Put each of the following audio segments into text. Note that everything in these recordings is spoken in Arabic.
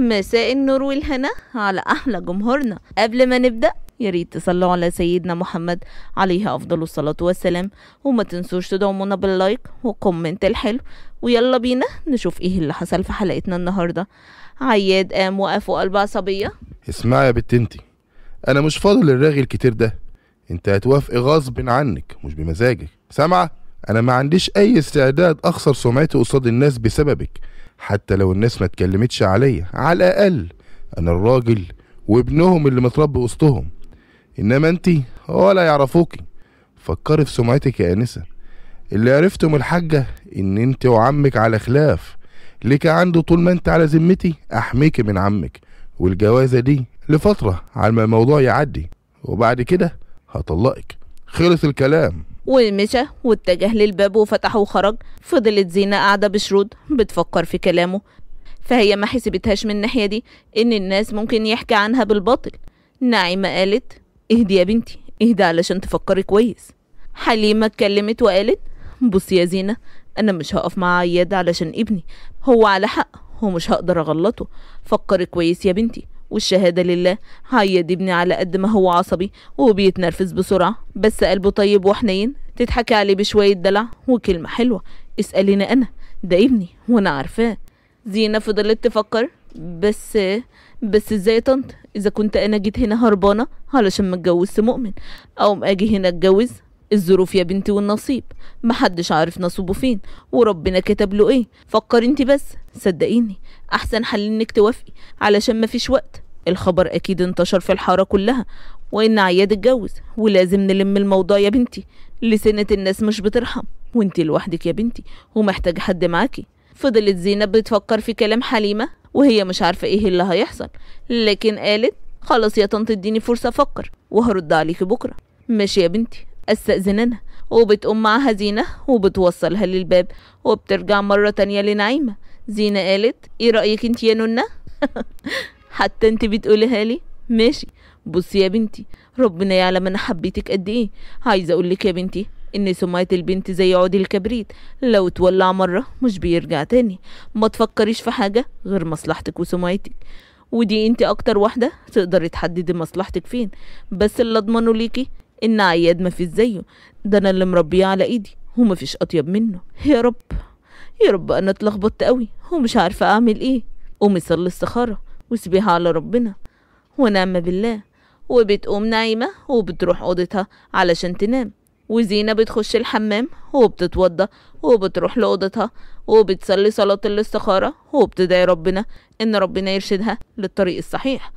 مساء النور والهنا على أحلى جمهورنا قبل ما نبدأ يا ريت تصلوا على سيدنا محمد عليه أفضل الصلاة والسلام وما تنسوش تدعمونا باللايك وكومنت الحلو ويلا بينا نشوف ايه اللي حصل في حلقتنا النهاردة عياد قام وقف وقلب عصبية اسمعي يا بت انتي انا مش فاضل للراغي الكتير ده انت هتوافقي غصب عنك مش بمزاجك سامعة انا ما عنديش اي استعداد اخسر سمعتي قصاد الناس بسببك حتى لو الناس ما اتكلمتش عليا على الاقل انا الراجل وابنهم اللي متربي وسطهم انما انت ولا يعرفوكي فكري في سمعتك يا انسه اللي عرفته من الحاجه ان انت وعمك على خلاف لك عنده طول ما انت على ذمتي احميك من عمك والجوازه دي لفتره على ما الموضوع يعدي وبعد كده هطلقك خلص الكلام ومشى واتجه للباب وفتحه وخرج فضلت زينة قاعدة بشرود بتفكر في كلامه فهي ما حسبتهاش من الناحية دي إن الناس ممكن يحكي عنها بالباطل نعيمة قالت اهدي يا بنتي اهدي علشان تفكري كويس حليمة اتكلمت وقالت بصي يا زينة أنا مش هقف مع عياد علشان ابني هو على حق ومش هقدر أغلطه فكري كويس يا بنتي والشهادة لله هيد ابني على قد ما هو عصبي وبيتنرفز بسرعة بس قلبه طيب وحنين تضحكي عليه بشوية دلع وكلمة حلوة اسأليني أنا ده ابني وأنا عارفاه زينة فضلت تفكر بس بس ازاي يا طنط اذا كنت انا جيت هنا هربانه علشان ما مؤمن او اجي هنا اتجوز الظروف يا بنتي والنصيب محدش عارف نصيبه فين وربنا كتب له ايه فكر انت بس صدقيني احسن حل انك توافقي علشان مفيش وقت الخبر اكيد انتشر في الحاره كلها وان عياد اتجوز ولازم نلم الموضوع يا بنتي لسنه الناس مش بترحم وانت لوحدك يا بنتي ومحتاج حد معاكي فضلت زينب بتفكر في كلام حليمه وهي مش عارفه ايه اللي هيحصل لكن قالت خلاص يا طنط اديني فرصه افكر وهرد عليكي بكره ماشي يا بنتي استأذننا وبتقوم معاها زينة وبتوصلها للباب وبترجع مرة تانية لنعيمة زينة قالت ايه رأيك انت يا نونة حتى انت بتقولها لي ماشي بصي يا بنتي ربنا يعلم انا حبيتك قد ايه عايزه اقول لك يا بنتي ان سمعة البنت زي عود الكبريت لو اتولع مرة مش بيرجع تاني ما تفكريش في حاجة غير مصلحتك وسمعتك ودي انت اكتر واحدة تقدري تحددي مصلحتك فين بس اللي اضمنه ليكي إن عياد ما فيش زيه ده أنا اللي مربيه على إيدي وما فيش أطيب منه يا رب يا رب أنا اتلخبطت قوي ومش عارفة أعمل إيه قومي صلي استخارة وسبيها على ربنا ونعم بالله وبتقوم نايمة وبتروح أوضتها علشان تنام وزينة بتخش الحمام وبتتوضى وبتروح لأوضتها وبتصلي صلاة الاستخارة وبتدعي ربنا إن ربنا يرشدها للطريق الصحيح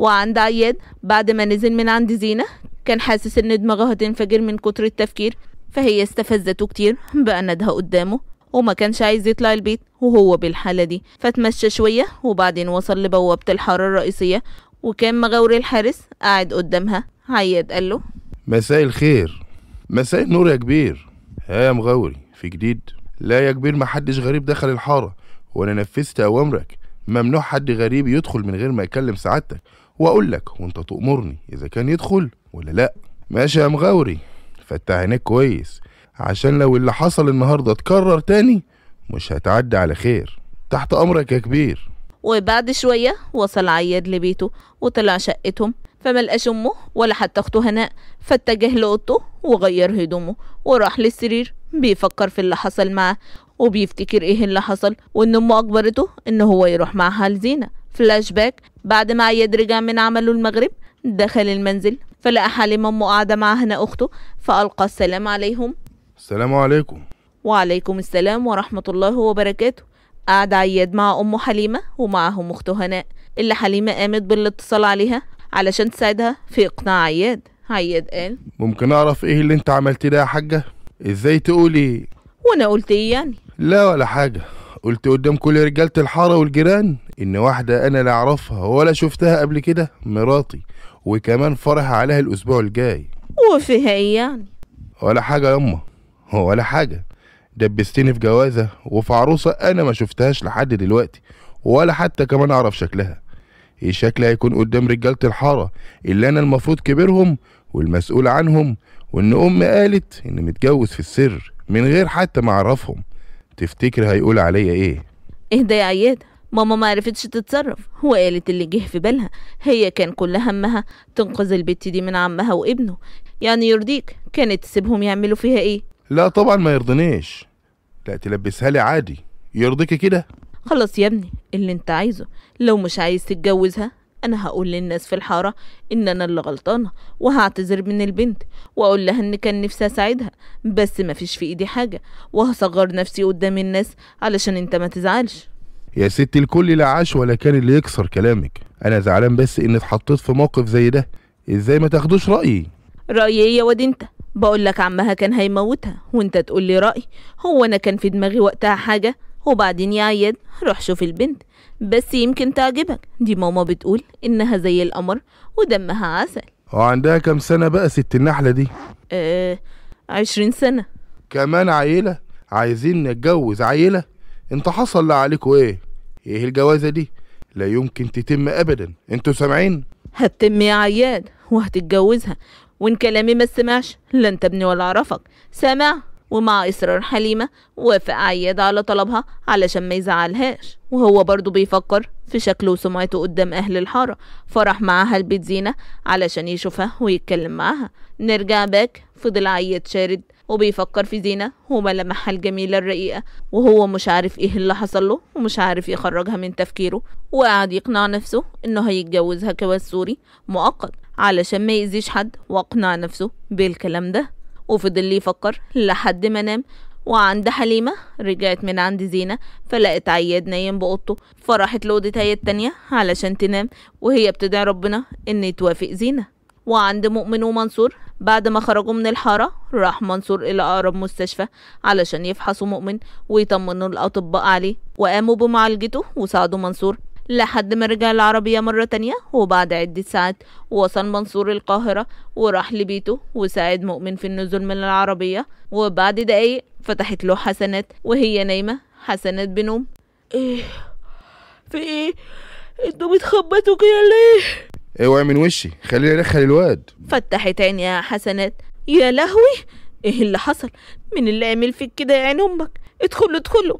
وعند اياد بعد ما نزل من عند زينة كان حاسس ان دماغه هتنفجر من كتر التفكير فهي استفزته كتير بأندها قدامه وما كانش عايز يطلع البيت وهو بالحالة دي فتمشى شوية وبعدين وصل لبوابة الحارة الرئيسية وكان مغاوري الحارس قاعد قدامها عياد قال له مساء الخير مساء النور يا كبير ها يا مغاوري في جديد لا يا كبير محدش غريب دخل الحارة وانا نفذت اوامرك ممنوع حد غريب يدخل من غير ما يكلم سعادتك واقول لك وانت تأمرني اذا كان يدخل ولا لا ماشي يا مغاوري فتح عينيك كويس عشان لو اللي حصل النهارده اتكرر تاني مش هتعدي على خير تحت امرك يا كبير وبعد شوية وصل عياد لبيته وطلع شقتهم فما لقاش امه ولا حتى اخته هناء فاتجه لاوضته وغير هدومه وراح للسرير بيفكر في اللي حصل معاه وبيفتكر ايه اللي حصل وان امه اجبرته ان هو يروح معها لزينة فلاش باك بعد ما عياد رجع من عمله المغرب دخل المنزل فلقى حليمة امه قاعدة مع هنا اخته فألقى السلام عليهم السلام عليكم وعليكم السلام ورحمة الله وبركاته قعد عياد مع أمه حليمة ومعهم أخته هناء اللي حليمة قامت بالاتصال عليها علشان تساعدها في إقناع عياد عياد قال ممكن أعرف إيه اللي أنت عملتيه ده يا حاجة؟ إزاي تقولي؟ وأنا قلت إيه يعني؟ لا ولا حاجة قلت قدام كل رجالة الحارة والجيران إن واحدة أنا لا أعرفها ولا شفتها قبل كده مراتي وكمان فرح عليها الأسبوع الجاي وفيها إيه يعني؟ ولا حاجة يما ولا حاجة دبستني في جوازة وفي عروسة أنا ما شفتهاش لحد دلوقتي ولا حتى كمان أعرف شكلها إيه هيكون قدام رجالة الحارة اللي أنا المفروض كبيرهم والمسؤول عنهم وإن أمي قالت إني متجوز في السر من غير حتى ما أعرفهم تفتكر هيقول عليا ايه ده يا عياد ماما ما عرفتش تتصرف وقالت اللي جه في بالها هي كان كل همها تنقذ البت دي من عمها وابنه يعني يرضيك كانت تسيبهم يعملوا فيها ايه لا طبعا ما يرضنيش لا تلبسها لي عادي يرضيكي كده خلاص يا ابني اللي انت عايزه لو مش عايز تتجوزها انا هقول للناس في الحاره ان انا اللي غلطانه وهعتذر من البنت واقول لها ان كان نفسي اساعدها بس مفيش في ايدي حاجه وهصغر نفسي قدام الناس علشان انت ما تزعلش يا ستي الكل لا عاش ولا كان اللي يكسر كلامك انا زعلان بس ان اتحطيت في موقف زي ده ازاي ما تاخدوش رايي رايي ايه يا واد انت بقول لك عمها كان هيموتها وانت تقول لي رايي هو انا كان في دماغي وقتها حاجه وبعدين يا عياد روح شوف البنت بس يمكن تعجبك دي ماما بتقول إنها زي القمر ودمها عسل وعندها كام سنة بقى ست النحلة دي؟ آه عشرين سنة كمان عيلة عايزين نتجوز عيلة انت حصل لا عليكوا ايه؟ ايه الجوازة دي؟ لا يمكن تتم ابدا انتوا سامعين؟ هتتم يا عياد وهتتجوزها وان كلامي ما سمعش لا انت ابني ولا اعرفك سامع؟ ومع إصرار حليمة وافق عياد على طلبها علشان ما يزعلهاش وهو برضه بيفكر في شكله وسمعته قدام أهل الحارة فرح معاها البيت زينة علشان يشوفها ويتكلم معاها نرجع باك فضل عياد شارد وبيفكر في زينة وملامحها الجميلة الرقيقة وهو مش عارف ايه اللي حصل له ومش عارف يخرجها من تفكيره وقعد يقنع نفسه انه هيتجوزها كواز سوري مؤقت علشان ما يأذيش حد واقنع نفسه بالكلام ده وفضل يفكر لحد ما نام وعند حليمة رجعت من عند زينة فلقت عياد نايم بأوضته فراحت لأوضة هي التانية علشان تنام وهي بتدعي ربنا إن توافق زينة وعند مؤمن ومنصور بعد ما خرجوا من الحارة راح منصور إلى أقرب مستشفى علشان يفحصوا مؤمن ويطمنوا الأطباء عليه وقاموا بمعالجته وساعدوا منصور لحد ما رجع العربية مرة تانية وبعد عدة ساعات وصل منصور القاهرة وراح لبيته وساعد مؤمن في النزول من العربية وبعد دقايق فتحت له حسنات وهي نايمة حسنات بنوم ايه في ايه انتوا بتخبطوا كده ليه اوعي من وشي خليني ادخل الواد فتحت عينيها حسنات يا لهوي ايه اللي حصل مين اللي عمل فيك كده يا عين امك ادخلوا ادخلوا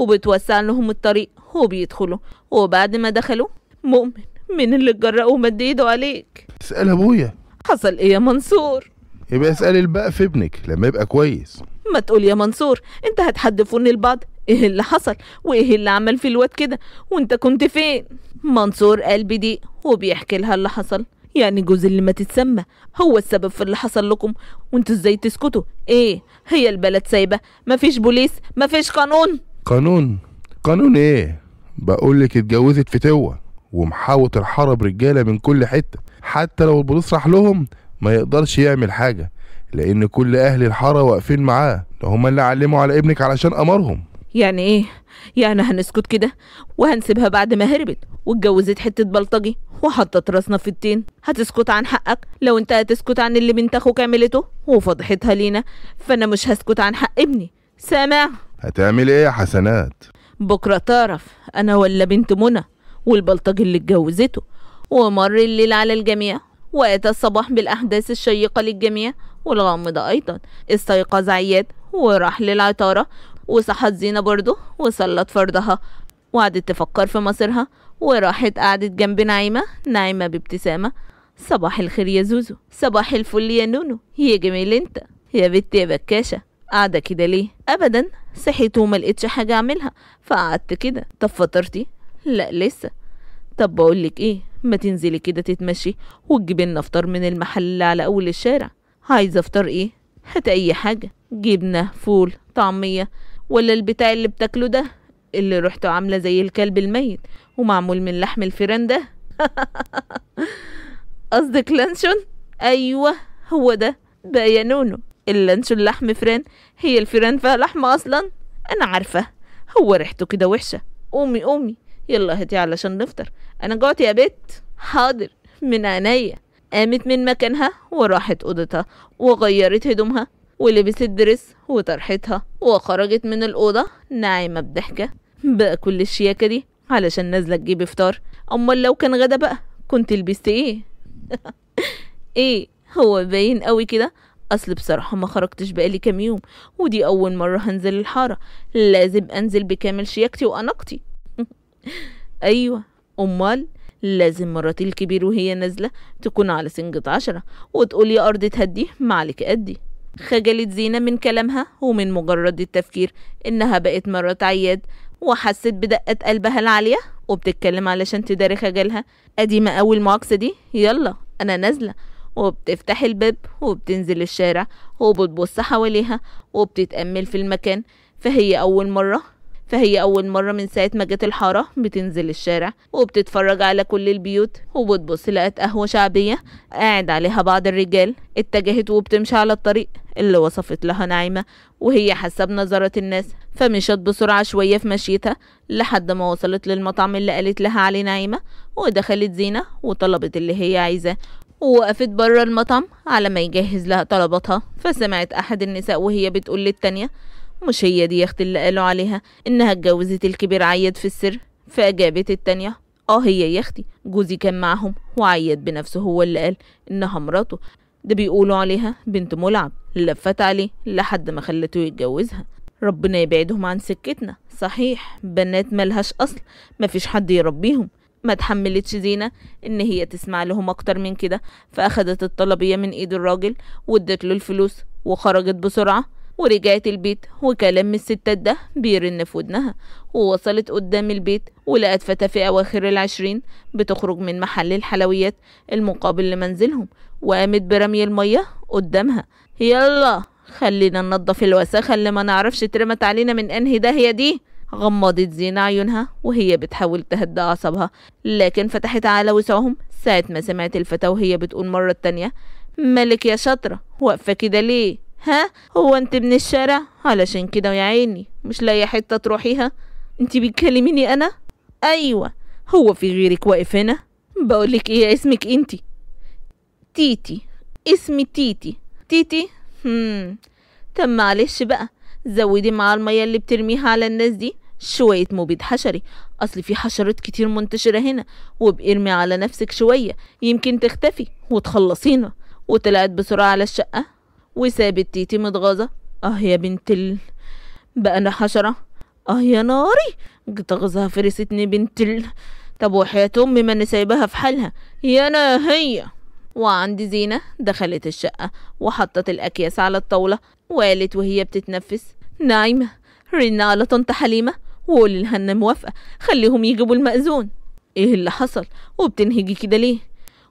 وبتوسع لهم الطريق وبيدخلوا وبعد ما دخلوا مؤمن مين اللي اتجرأ ومد ايده عليك اسأل ابويا حصل ايه يا منصور يبقى اسأل البق في ابنك لما يبقى كويس ما تقول يا منصور انت هتحدفوني البعض ايه اللي حصل وايه اللي عمل في الواد كده وانت كنت فين منصور قلبي ضيق وبيحكي لها اللي حصل يعني جوز اللي ما تتسمى هو السبب في اللي حصل لكم وانتوا ازاي تسكتوا ايه هي البلد سايبه مفيش بوليس مفيش قانون قانون قانون ايه بقولك اتجوزت فتوة ومحاوط الحرب رجالة من كل حتة حتى لو البوليس راح لهم ما يقدرش يعمل حاجة لأن كل أهل الحارة واقفين معاه ده هما اللي علموا على ابنك علشان أمرهم يعني ايه يعني هنسكت كده وهنسيبها بعد ما هربت واتجوزت حتة بلطجي وحطت راسنا في التين هتسكت عن حقك لو انت هتسكت عن اللي بنت اخوك عملته وفضحتها لينا فانا مش هسكت عن حق ابني سامع هتعمل ايه يا حسنات بكرة تعرف أنا ولا بنت منى والبلطجي اللي اتجوزته ومر الليل على الجميع وأتى الصباح بالأحداث الشيقة للجميع والغامضة أيضا استيقظ عياد وراح للعطارة وصحت زينة برضه وصلت فرضها وقعدت تفكر في مصيرها وراحت قعدت جنب نعيمة نعيمة بابتسامة صباح الخير يا زوزو صباح الفل يا نونو يا جميل انت يا بت يا بكاشة قاعدة كده ليه أبدا صحيت وما لقيتش حاجة أعملها فقعدت كده طب فطرتي لا لسه طب بقولك إيه ما تنزلي كده تتمشي وتجيبي لنا فطار من المحل اللي على أول الشارع عايزة فطار إيه هات أي حاجة جبنة فول طعمية ولا البتاع اللي بتاكله ده اللي رحت عاملة زي الكلب الميت ومعمول من لحم الفيران ده قصدك لانشون أيوة هو ده بقى يا نونو إلا اللحم فران هي الفيران فيها لحمة أصلا أنا عارفة هو ريحته كده وحشة قومي قومي يلا هاتي علشان نفطر أنا جعت يا بيت حاضر من عينيا قامت من مكانها وراحت أوضتها وغيرت هدومها ولبست درس وطرحتها وخرجت من الأوضة ناعمة بضحكة بقى كل الشياكة دي علشان نازلة تجيب فطار أمال لو كان غدا بقى كنت لبست إيه إيه هو باين قوي كده اصل بصراحه ما خرجتش بقالي كام يوم ودي اول مره هنزل الحاره لازم انزل بكامل شياكتي واناقتي ايوه امال لازم مراتي الكبير وهي نازله تكون على سنجة عشرة وتقول يا ارض تهدي ما عليك قدي خجلت زينة من كلامها ومن مجرد التفكير إنها بقت مرات عياد وحست بدقة قلبها العالية وبتتكلم علشان تداري خجلها أدي أول المعاكسة دي يلا أنا نازلة وبتفتح الباب وبتنزل الشارع وبتبص حواليها وبتتأمل في المكان فهي أول مرة فهي أول مرة من ساعة ما جت الحارة بتنزل الشارع وبتتفرج على كل البيوت وبتبص لقت قهوة شعبية قاعد عليها بعض الرجال اتجهت وبتمشي على الطريق اللي وصفت لها نعيمة وهي حاسة بنظرة الناس فمشت بسرعة شوية في مشيتها لحد ما وصلت للمطعم اللي قالت لها عليه نعيمة ودخلت زينة وطلبت اللي هي عايزاه ووقفت بره المطعم على ما يجهز لها طلباتها فسمعت أحد النساء وهي بتقول للتانية مش هي دي اخت اللي قالوا عليها إنها اتجوزت الكبير عيد في السر فأجابت التانية اه هي يا اختي جوزي كان معاهم وعيد بنفسه هو اللي قال إنها مراته ده بيقولوا عليها بنت ملعب لفت عليه لحد ما خلته يتجوزها ربنا يبعدهم عن سكتنا صحيح بنات ملهاش أصل مفيش حد يربيهم ما تحملتش زينة ان هي تسمع لهم اكتر من كده فاخدت الطلبية من ايد الراجل وادت له الفلوس وخرجت بسرعة ورجعت البيت وكلام الستات ده بيرن في ودنها ووصلت قدام البيت ولقت فتاة في أواخر العشرين بتخرج من محل الحلويات المقابل لمنزلهم وقامت برمي المية قدامها يلا خلينا ننضف الوساخة اللي ما نعرفش اترمت علينا من انهي هي دي غمضت زين عيونها وهي بتحاول تهدى أعصابها لكن فتحت على وسعهم ساعة ما سمعت الفتاة وهي بتقول مرة تانية مالك يا شاطرة واقفة كده ليه ها هو انت من الشارع علشان كده يا عيني مش لاقية حتة تروحيها انت بتكلميني انا ايوه هو في غيرك واقف هنا بقولك ايه اسمك انت تيتي اسمي تيتي تيتي هم طب معلش بقى زودي مع المية اللي بترميها على الناس دي شوية مبيد حشري أصل في حشرات كتير منتشرة هنا وبإرمي على نفسك شوية يمكن تختفي وتخلصينا وطلعت بسرعة على الشقة وسابت تيتي متغاظة أه يا بنت ال بقى أنا حشرة أه يا ناري تغزها فرستني بنت ال طب وحياة أمي ما سايبها سايباها في حالها يا أنا هي وعند زينة دخلت الشقة وحطت الأكياس على الطاولة وقالت وهي بتتنفس نايمة رن على طنط حليمة وقولي انا موافقة خليهم يجيبوا المأذون ايه اللي حصل وبتنهجي كده ليه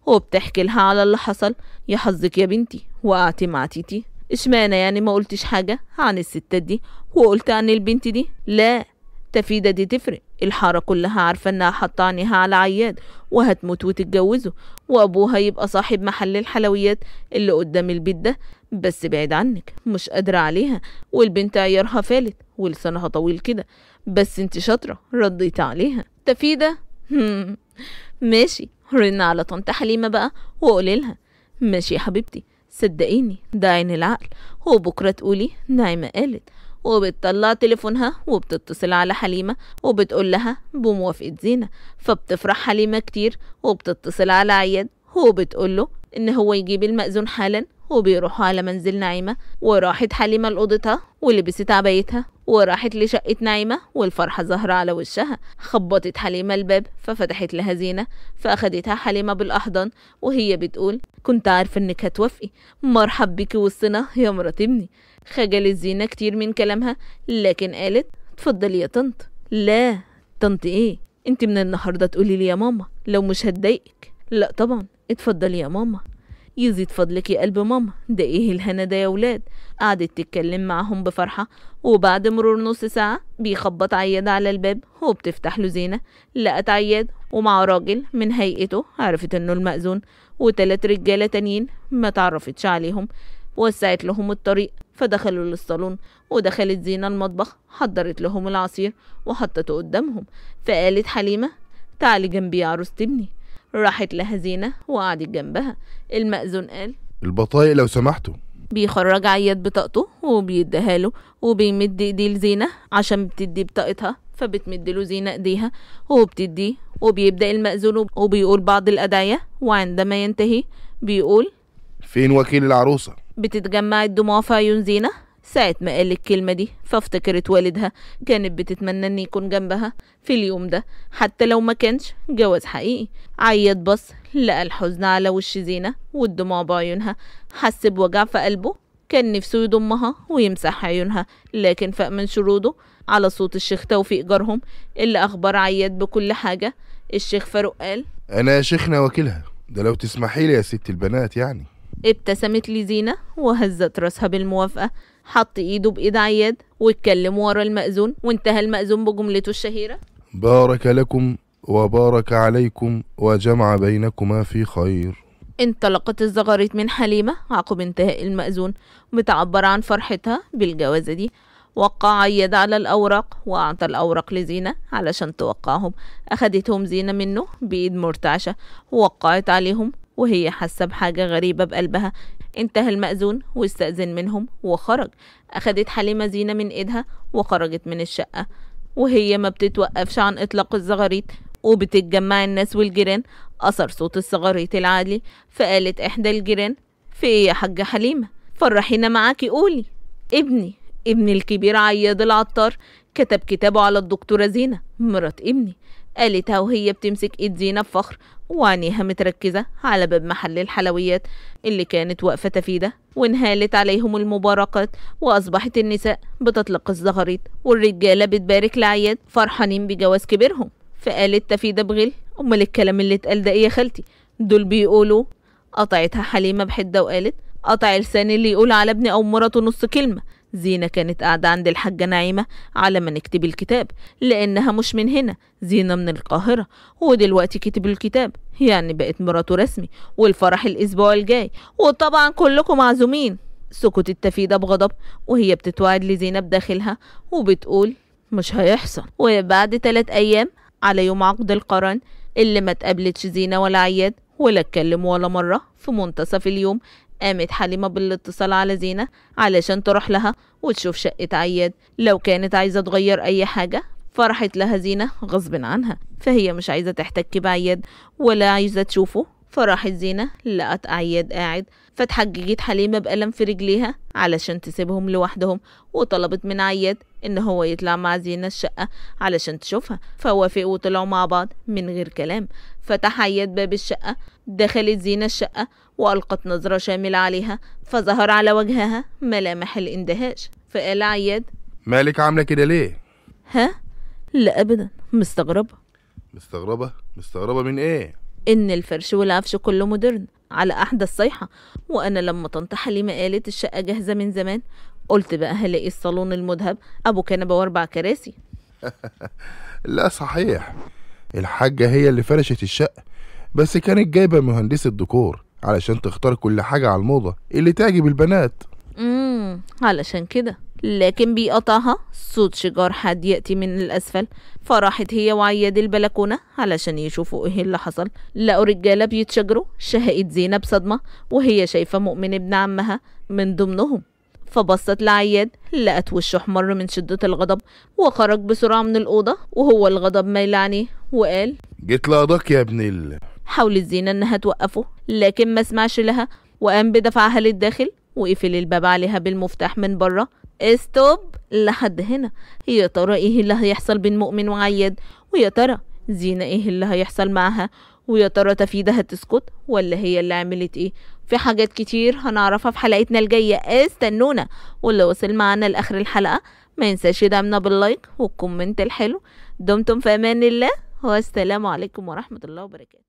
وبتحكي لها على اللي حصل يا حظك يا بنتي وقعتي مع تيتي اشمعنى يعني ما قلتش حاجة عن الستات دي وقلت عن البنت دي لا تفيدة دي تفرق الحارة كلها عارفة انها حاطة عينيها على عياد وهتموت وتتجوزه وابوها يبقى صاحب محل الحلويات اللي قدام البيت ده بس بعيد عنك مش قادرة عليها والبنت عيارها فالت ولسانها طويل كده بس انت شاطرة رديتي عليها تفيدة ماشي رن على طنط حليمة بقى وقولي لها ماشي يا حبيبتي صدقيني ده عين العقل وبكرة تقولي نايمة قالت وبتطلع تليفونها وبتتصل على حليمة وبتقول لها بموافقة زينة فبتفرح حليمة كتير وبتتصل على عياد وبتقول له إن هو يجيب المأذون حالا وبيروحوا على منزل نعيمة وراحت حليمة لأوضتها ولبست عبايتها وراحت لشقة نايمة والفرحة ظاهرة على وشها خبطت حليمة الباب ففتحت لها زينة فأخدتها حليمة بالأحضان وهي بتقول كنت عارفة إنك هتوافقي مرحب بيكي وسطنا يا مرات ابني خجلت زينة كتير من كلامها لكن قالت اتفضلي يا طنط لا طنط ايه انت من النهارده تقولي لي يا ماما لو مش هتضايقك لا طبعا اتفضلي يا ماما يزيد فضلك يا قلب ماما ده ايه الهنا ده يا ولاد قعدت تتكلم معهم بفرحة وبعد مرور نص ساعة بيخبط عياد على الباب وبتفتح له زينة لقت عياد ومع راجل من هيئته عرفت انه المأذون وتلات رجالة تانيين ما تعرفتش عليهم وسعت لهم الطريق فدخلوا للصالون ودخلت زينة المطبخ حضرت لهم العصير وحطته قدامهم فقالت حليمة تعالي جنبي يا عروس ابني راحت لها زينة وقعدت جنبها المأذون قال البطايق لو سمحتوا بيخرج عياد بطاقته وبيديها له وبيمد ايديه لزينة عشان بتدي بطاقتها فبتمد له زينة ايديها وبتدي وبيبدأ المأذون وبيقول بعض الأدعية وعندما ينتهي بيقول فين وكيل العروسة؟ بتتجمع الدموع في عيون زينة ساعة ما قال الكلمة دي فافتكرت والدها كانت بتتمنى ان يكون جنبها في اليوم ده حتى لو ما كانش جواز حقيقي عيط بص لقى الحزن على وش زينة والدموع بعيونها حس بوجع في قلبه كان نفسه يضمها ويمسح عيونها لكن فاق من شروده على صوت الشيخ توفيق جارهم اللي أخبار عياد بكل حاجة الشيخ فاروق قال أنا يا شيخنا وكيلها ده لو تسمحي لي يا ست البنات يعني ابتسمت لزينة وهزت راسها بالموافقة حط ايده بايد عياد واتكلم ورا المأذون وانتهى المأذون بجملته الشهيرة بارك لكم وبارك عليكم وجمع بينكما في خير انطلقت الزغاريت من حليمة عقب انتهاء المأذون بتعبر عن فرحتها بالجوازة دي وقع عياد على الأوراق وأعطى الأوراق لزينة علشان توقعهم أخدتهم زينة منه بإيد مرتعشة ووقعت عليهم وهي حاسة بحاجة غريبة بقلبها انتهى المأذون واستأذن منهم وخرج أخدت حليمة زينة من إيدها وخرجت من الشقة وهي ما بتتوقفش عن إطلاق الزغاريت وبتتجمع الناس والجيران أثر صوت الزغاريت العالي فقالت إحدى الجيران في إيه يا حاجة حليمة فرحينا معاكي قولي ابني ابن الكبير عياد العطار كتب كتابه على الدكتورة زينة مرات ابني قالتها وهي بتمسك ايد زينة بفخر وعينيها متركزة على باب محل الحلويات اللي كانت واقفة تفيدة وانهالت عليهم المباركات وأصبحت النساء بتطلق الزغاريط والرجالة بتبارك لعياد فرحانين بجواز كبيرهم فقالت تفيدة بغل أمال الكلام اللي اتقال ده إيه يا خالتي دول بيقولوا قطعتها حليمة بحدة وقالت قطع لسان اللي يقول على ابني أو مراته نص كلمة زينة كانت قاعدة عند الحاجة نعيمة على ما نكتب الكتاب لأنها مش من هنا زينة من القاهرة ودلوقتي كتب الكتاب يعني بقت مراته رسمي والفرح الأسبوع الجاي وطبعا كلكم معزومين سكت التفيدة بغضب وهي بتتوعد لزينة بداخلها وبتقول مش هيحصل وبعد تلات أيام على يوم عقد القرن اللي ما تقابلتش زينة ولا عياد ولا اتكلم ولا مرة في منتصف اليوم قامت حليمة بالاتصال على زينة علشان تروح لها وتشوف شقة عياد لو كانت عايزة تغير أي حاجة فرحت لها زينة غصب عنها فهي مش عايزة تحتك بعياد ولا عايزة تشوفه فراحت زينة لقت عياد قاعد فتحججت حليمة بألم في رجليها علشان تسيبهم لوحدهم وطلبت من عياد إن هو يطلع مع زينة الشقة علشان تشوفها فوافق وطلعوا مع بعض من غير كلام فتح عياد باب الشقة دخلت زينة الشقة وألقت نظرة شاملة عليها فظهر على وجهها ملامح الاندهاش فقال عياد مالك عاملة كده ليه؟ ها؟ لا أبدا مستغربة مستغربة؟ مستغربة من إيه؟ إن الفرش والعفش كله مدرن على أحدث صيحة وأنا لما طنط حليمة قالت الشقة جاهزة من زمان قلت بقى هلاقي الصالون المذهب أبو كنبة وأربع كراسي لا صحيح الحاجة هي اللي فرشت الشقة بس كانت جايبة مهندسة ديكور علشان تختار كل حاجة على الموضة اللي تعجب البنات امم علشان كده لكن بيقطعها صوت شجار حاد يأتي من الأسفل فراحت هي وعياد البلكونة علشان يشوفوا ايه اللي حصل لقوا رجالة بيتشجروا شهقت زينب صدمة وهي شايفة مؤمن ابن عمها من ضمنهم فبصت لعياد لقت وشه احمر من شدة الغضب وخرج بسرعة من الأوضة وهو الغضب مايل عينيه وقال جيت لقضاك يا ابن ال حاولت زينة انها توقفه لكن ما سمعش لها وقام بدفعها للداخل وقفل الباب عليها بالمفتاح من بره استوب لحد هنا يا ترى ايه اللي هيحصل بين مؤمن وعياد ويا ترى زينة ايه اللي هيحصل معاها ويا ترى تفيدة هتسكت ولا هي اللي عملت ايه في حاجات كتير هنعرفها في حلقتنا الجاية استنونا واللي وصل معانا لآخر الحلقة ما ينساش يدعمنا باللايك والكومنت الحلو دمتم في أمان الله والسلام عليكم ورحمة الله وبركاته